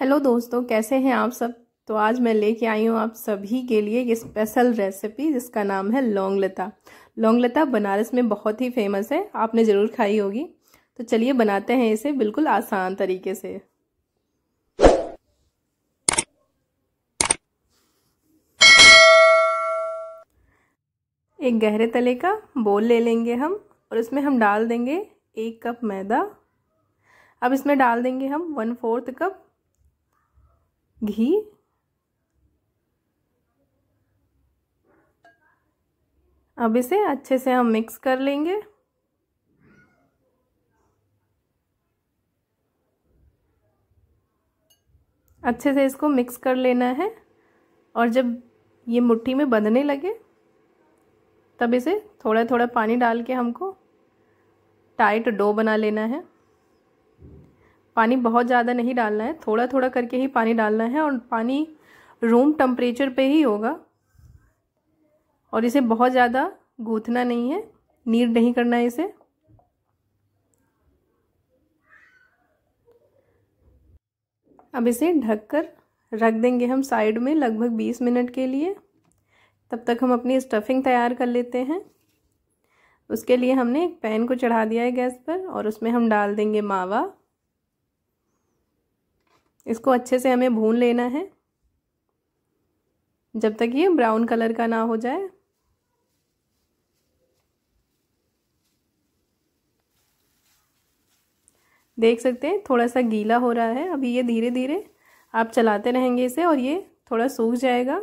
hello दोस्तों कैसे हैं आप सब तो आज मैं लेके आई हूँ आप सभी के लिए एक स्पेशल रेसिपी जिसका नाम है लौंगलता लौंगलता बनारस में बहुत ही फेमस है आपने ज़रूर खाई होगी तो चलिए बनाते हैं इसे बिल्कुल आसान तरीके से एक गहरे तले का बोल ले लेंगे हम और इसमें हम डाल देंगे एक कप मैदा अब इसमें डाल देंगे हम वन फोर्थ कप घी अब इसे अच्छे से हम मिक्स कर लेंगे अच्छे से इसको मिक्स कर लेना है और जब ये मुट्ठी में बंधने लगे तब इसे थोड़ा थोड़ा पानी डाल के हमको टाइट डो बना लेना है पानी बहुत ज़्यादा नहीं डालना है थोड़ा थोड़ा करके ही पानी डालना है और पानी रूम टेम्परेचर पे ही होगा और इसे बहुत ज़्यादा गूथना नहीं है नीर नहीं करना है इसे अब इसे ढककर रख देंगे हम साइड में लगभग 20 मिनट के लिए तब तक हम अपनी स्टफिंग तैयार कर लेते हैं उसके लिए हमने एक पैन को चढ़ा दिया है गैस पर और उसमें हम डाल देंगे मावा इसको अच्छे से हमें भून लेना है जब तक ये ब्राउन कलर का ना हो जाए देख सकते हैं थोड़ा सा गीला हो रहा है अभी ये धीरे धीरे आप चलाते रहेंगे इसे और ये थोड़ा सूख जाएगा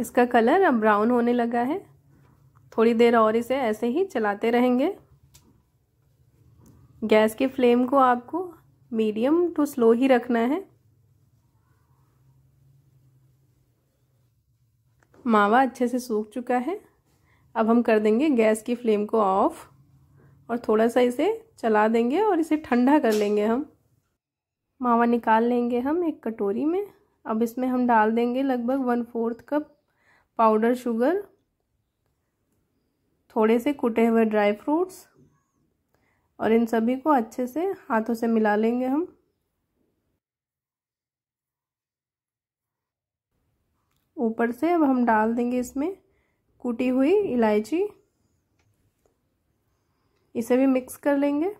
इसका कलर अब ब्राउन होने लगा है थोड़ी देर और इसे ऐसे ही चलाते रहेंगे गैस के फ्लेम को आपको मीडियम टू स्लो ही रखना है मावा अच्छे से सूख चुका है अब हम कर देंगे गैस की फ्लेम को ऑफ और थोड़ा सा इसे चला देंगे और इसे ठंडा कर लेंगे हम मावा निकाल लेंगे हम एक कटोरी में अब इसमें हम डाल देंगे लगभग one fourth cup powder sugar थोड़े से कुटे हुए ड्राई फ्रूट्स और इन सभी को अच्छे से हाथों से मिला लेंगे हम ऊपर से अब हम डाल देंगे इसमें कूटी हुई इलायची इसे भी मिक्स कर लेंगे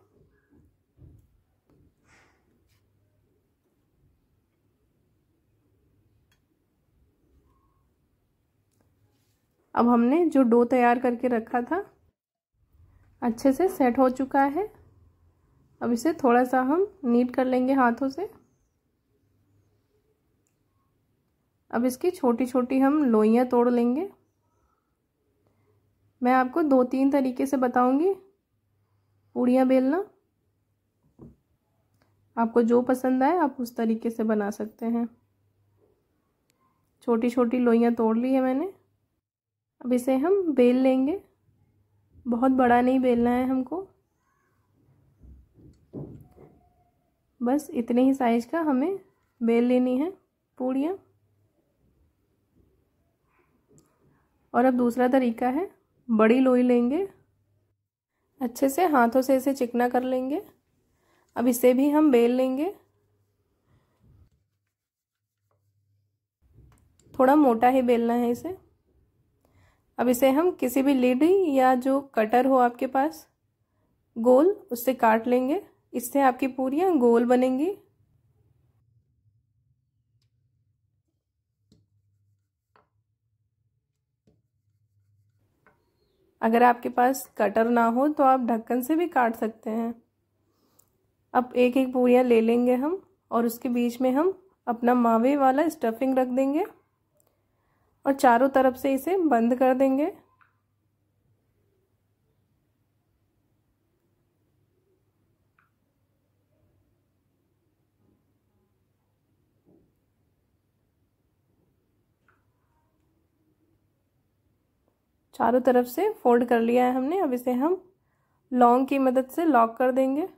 अब हमने जो डो तैयार करके रखा था अच्छे से सेट हो चुका है अब इसे थोड़ा सा हम नीट कर लेंगे हाथों से अब इसकी छोटी छोटी हम लोइयाँ तोड़ लेंगे मैं आपको दो तीन तरीके से बताऊंगी पूड़ियाँ बेलना आपको जो पसंद आए आप उस तरीके से बना सकते हैं छोटी छोटी लोइयाँ तोड़ ली है मैंने अब इसे हम बेल लेंगे बहुत बड़ा नहीं बेलना है हमको बस इतने ही साइज का हमें बेल लेनी है पूड़ियाँ और अब दूसरा तरीका है बड़ी लोई लेंगे अच्छे से हाथों से इसे चिकना कर लेंगे अब इसे भी हम बेल लेंगे थोड़ा मोटा ही बेलना है इसे अब इसे हम किसी भी लेडी या जो कटर हो आपके पास गोल उससे काट लेंगे इससे आपकी पूरियाँ गोल बनेंगी अगर आपके पास कटर ना हो तो आप ढक्कन से भी काट सकते हैं अब एक एक पूरियाँ ले लेंगे हम और उसके बीच में हम अपना मावे वाला स्टफिंग रख देंगे और चारों तरफ से इसे बंद कर देंगे चारों तरफ से फोल्ड कर लिया है हमने अब इसे हम लॉन्ग की मदद से लॉक कर देंगे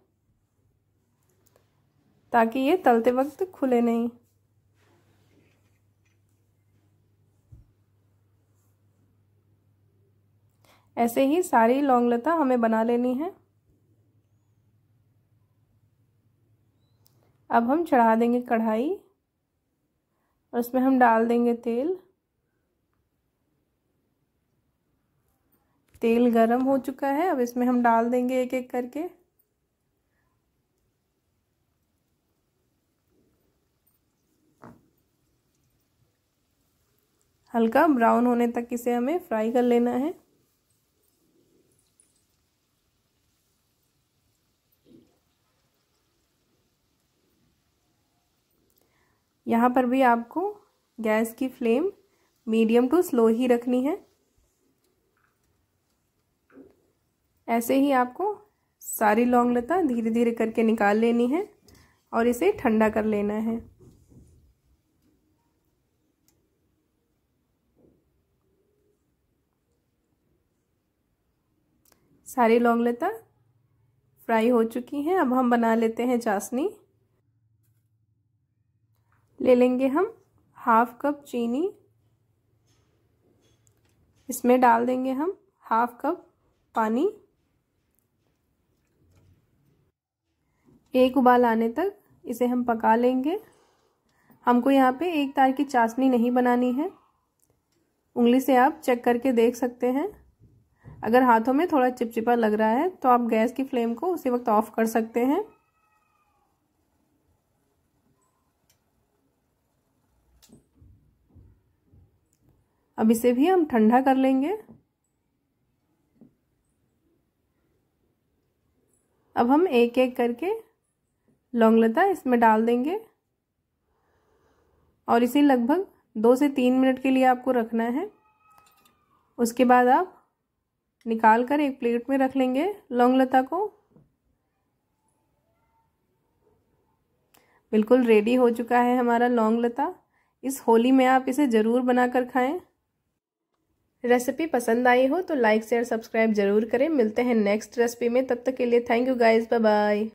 ताकि ये तलते वक्त खुले नहीं ऐसे ही सारी लौंग लता हमें बना लेनी है अब हम चढ़ा देंगे कढ़ाई और उसमें हम डाल देंगे तेल तेल गरम हो चुका है अब इसमें हम डाल देंगे एक एक करके हल्का ब्राउन होने तक इसे हमें फ्राई कर लेना है यहाँ पर भी आपको गैस की फ्लेम मीडियम टू स्लो ही रखनी है ऐसे ही आपको सारी लौंग लता धीरे धीरे करके निकाल लेनी है और इसे ठंडा कर लेना है सारी लौंग लता फ्राई हो चुकी हैं अब हम बना लेते हैं चाशनी ले लेंगे हम हाफ कप चीनी इसमें डाल देंगे हम हाफ कप पानी एक उबाल आने तक इसे हम पका लेंगे हमको यहाँ पे एक तार की चाशनी नहीं बनानी है उंगली से आप चेक करके देख सकते हैं अगर हाथों में थोड़ा चिपचिपा लग रहा है तो आप गैस की फ्लेम को उसी वक्त ऑफ कर सकते हैं अब इसे भी हम ठंडा कर लेंगे अब हम एक एक करके लौंगलता इसमें डाल देंगे और इसे लगभग दो से तीन मिनट के लिए आपको रखना है उसके बाद आप निकाल कर एक प्लेट में रख लेंगे लौंगलता को बिल्कुल रेडी हो चुका है हमारा लौंगलता इस होली में आप इसे ज़रूर बना कर खाएं रेसिपी पसंद आई हो तो लाइक शेयर सब्सक्राइब जरूर करें मिलते हैं नेक्स्ट रेसिपी में तब तक के लिए thank you guys bye bye